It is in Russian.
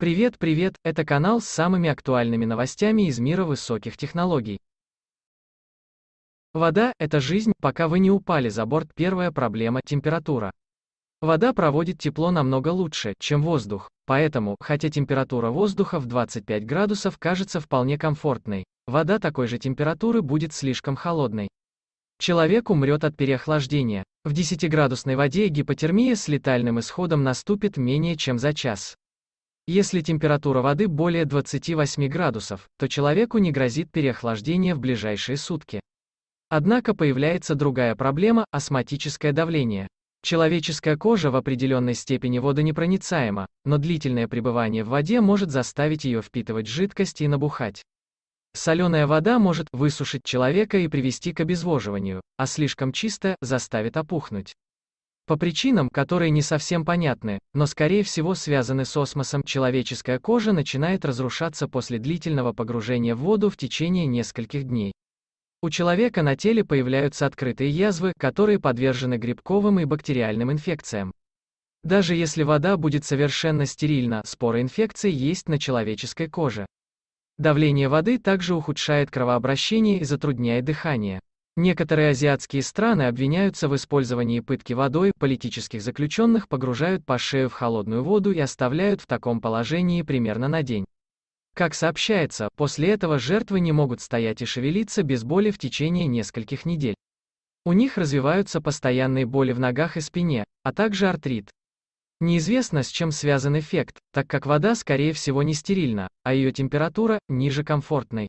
Привет, привет, это канал с самыми актуальными новостями из мира высоких технологий. Вода – это жизнь, пока вы не упали за борт. Первая проблема – температура. Вода проводит тепло намного лучше, чем воздух, поэтому, хотя температура воздуха в 25 градусов кажется вполне комфортной, вода такой же температуры будет слишком холодной. Человек умрет от переохлаждения. В 10-градусной воде гипотермия с летальным исходом наступит менее чем за час. Если температура воды более 28 градусов, то человеку не грозит переохлаждение в ближайшие сутки. Однако появляется другая проблема – астматическое давление. Человеческая кожа в определенной степени водонепроницаема, но длительное пребывание в воде может заставить ее впитывать жидкость и набухать. Соленая вода может высушить человека и привести к обезвоживанию, а слишком чистая – заставит опухнуть. По причинам, которые не совсем понятны, но скорее всего связаны с осмосом, человеческая кожа начинает разрушаться после длительного погружения в воду в течение нескольких дней. У человека на теле появляются открытые язвы, которые подвержены грибковым и бактериальным инфекциям. Даже если вода будет совершенно стерильна, споры инфекции есть на человеческой коже. Давление воды также ухудшает кровообращение и затрудняет дыхание. Некоторые азиатские страны обвиняются в использовании пытки водой, политических заключенных погружают по шею в холодную воду и оставляют в таком положении примерно на день. Как сообщается, после этого жертвы не могут стоять и шевелиться без боли в течение нескольких недель. У них развиваются постоянные боли в ногах и спине, а также артрит. Неизвестно, с чем связан эффект, так как вода, скорее всего, не стерильна, а ее температура ниже комфортной.